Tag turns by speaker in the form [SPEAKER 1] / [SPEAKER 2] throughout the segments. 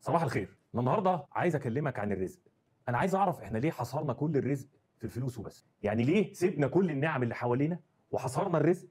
[SPEAKER 1] صباح الخير النهارده عايز اكلمك عن الرزق انا عايز اعرف احنا ليه حصرنا كل الرزق في الفلوس وبس يعني ليه سيبنا كل النعم اللي حوالينا وحصرنا الرزق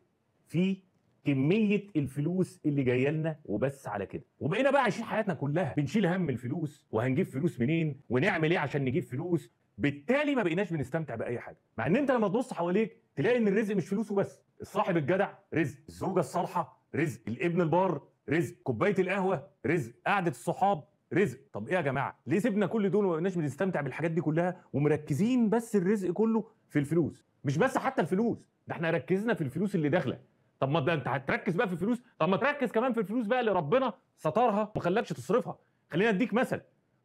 [SPEAKER 1] في كميه الفلوس اللي جايه لنا وبس على كده وبقينا بقى عايشين حياتنا كلها بنشيل هم الفلوس وهنجيب فلوس منين ونعمل ايه عشان نجيب فلوس بالتالي ما بقيناش بنستمتع باي حاجه مع ان انت لما تبص حواليك تلاقي ان الرزق مش فلوسه بس الصاحب الجدع رزق الزوجه الصالحه رزق الابن البار رزق كوبايه القهوه رزق قعده الصحاب رزق طب ايه يا جماعه ليه سيبنا كل دول وما بقيناش بنستمتع بالحاجات دي كلها ومركزين بس الرزق كله في الفلوس مش بس حتى الفلوس ده احنا ركزنا في الفلوس اللي داخله طب ما ده انت هتركز بقى في الفلوس طب ما تركز كمان في الفلوس بقى اللي ربنا سترها وما خلاكش تصرفها خلينا اديك مثل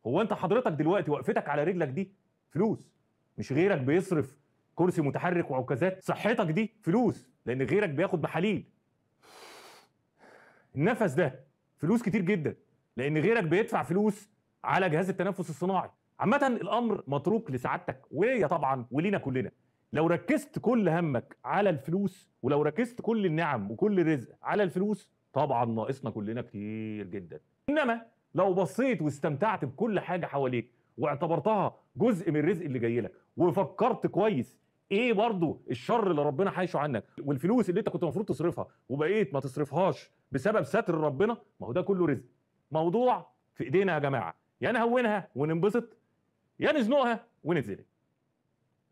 [SPEAKER 1] هو انت حضرتك دلوقتي وقفتك على رجلك دي فلوس مش غيرك بيصرف كرسي متحرك وعكازات صحتك دي فلوس لان غيرك بياخد محاليل النفس ده فلوس كتير جدا لان غيرك بيدفع فلوس على جهاز التنفس الصناعي عامه الامر متروك لسعادتك وليا طبعا ولينا كلنا لو ركزت كل همك على الفلوس ولو ركزت كل النعم وكل الرزق على الفلوس طبعا ناقصنا كلنا كتير جدا انما لو بصيت واستمتعت بكل حاجه حواليك واعتبرتها جزء من الرزق اللي جاي لك وفكرت كويس ايه برضو الشر اللي ربنا حايشه عنك والفلوس اللي انت كنت المفروض تصرفها وبقيت ما تصرفهاش بسبب ستر ربنا ما هو ده كله رزق موضوع في ايدينا يا جماعه يا نهونها وننبسط يا نزنقها ونتزلق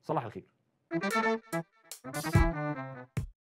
[SPEAKER 1] صلاح الخير